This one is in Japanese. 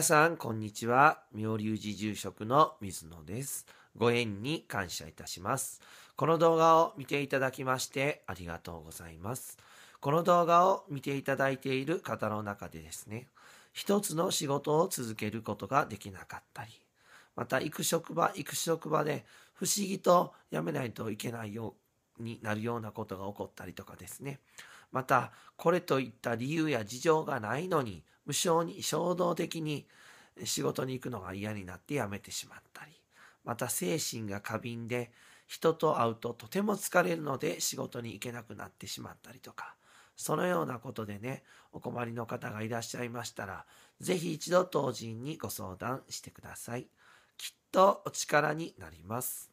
皆さん、こんにちは。妙隆寺住職の水野です。ご縁に感謝いたします。この動画を見ていただきましてありがとうございます。この動画を見ていただいている方の中でですね、一つの仕事を続けることができなかったり、また行く職場、行く職場で不思議と辞めないといけないようになるようなことが起こったりとかですね、またこれといった理由や事情がないのに無性に衝動的に仕事に行くのが嫌になって辞めてしまったり、また精神が過敏で人と会うととても疲れるので仕事に行けなくなってしまったりとか、そのようなことでね、お困りの方がいらっしゃいましたら、ぜひ一度当人にご相談してください。きっとお力になります。